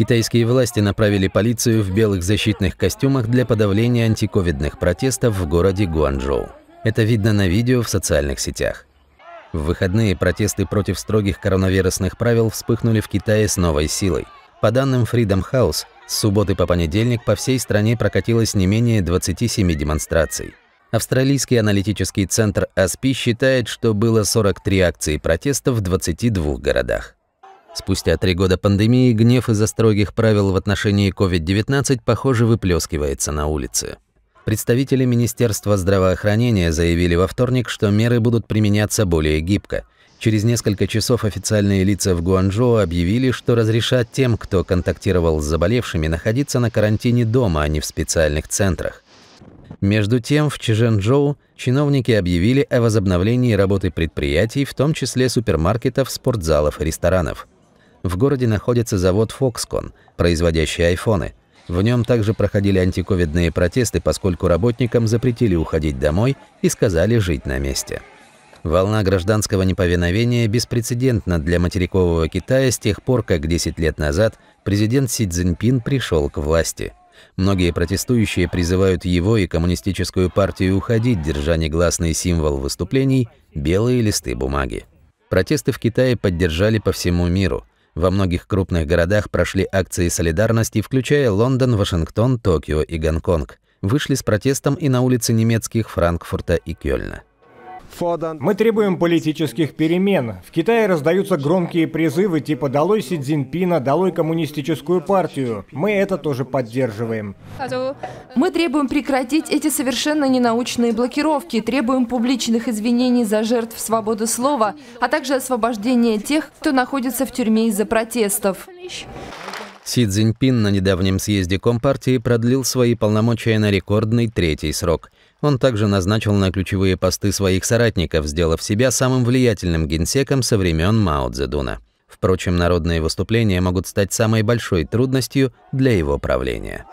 Китайские власти направили полицию в белых защитных костюмах для подавления антиковидных протестов в городе Гуанчжоу. Это видно на видео в социальных сетях. В выходные протесты против строгих коронавирусных правил вспыхнули в Китае с новой силой. По данным Freedom House, с субботы по понедельник по всей стране прокатилось не менее 27 демонстраций. Австралийский аналитический центр АСПИ считает, что было 43 акции протеста в 22 городах. Спустя три года пандемии гнев из-за строгих правил в отношении COVID-19, похоже, выплескивается на улице. Представители Министерства здравоохранения заявили во вторник, что меры будут применяться более гибко. Через несколько часов официальные лица в Гуанчжоу объявили, что разрешат тем, кто контактировал с заболевшими, находиться на карантине дома, а не в специальных центрах. Между тем, в Чжэнчжоу чиновники объявили о возобновлении работы предприятий, в том числе супермаркетов, спортзалов и ресторанов. В городе находится завод Foxconn, производящий айфоны. В нем также проходили антиковидные протесты, поскольку работникам запретили уходить домой и сказали жить на месте. Волна гражданского неповиновения беспрецедентна для материкового Китая с тех пор, как 10 лет назад президент Си Цзиньпин пришел к власти. Многие протестующие призывают его и коммунистическую партию уходить, держа негласный символ выступлений – белые листы бумаги. Протесты в Китае поддержали по всему миру. Во многих крупных городах прошли акции солидарности, включая Лондон, Вашингтон, Токио и Гонконг. Вышли с протестом и на улицы немецких Франкфурта и Кёльна. Мы требуем политических перемен. В Китае раздаются громкие призывы типа «Долой Си Цзиньпина», «Долой коммунистическую партию». Мы это тоже поддерживаем. Мы требуем прекратить эти совершенно ненаучные блокировки, требуем публичных извинений за жертв свободы слова, а также освобождения тех, кто находится в тюрьме из-за протестов. Си Цзиньпин на недавнем съезде Компартии продлил свои полномочия на рекордный третий срок. Он также назначил на ключевые посты своих соратников, сделав себя самым влиятельным генсеком со времён Мао Цзэдуна. Впрочем, народные выступления могут стать самой большой трудностью для его правления.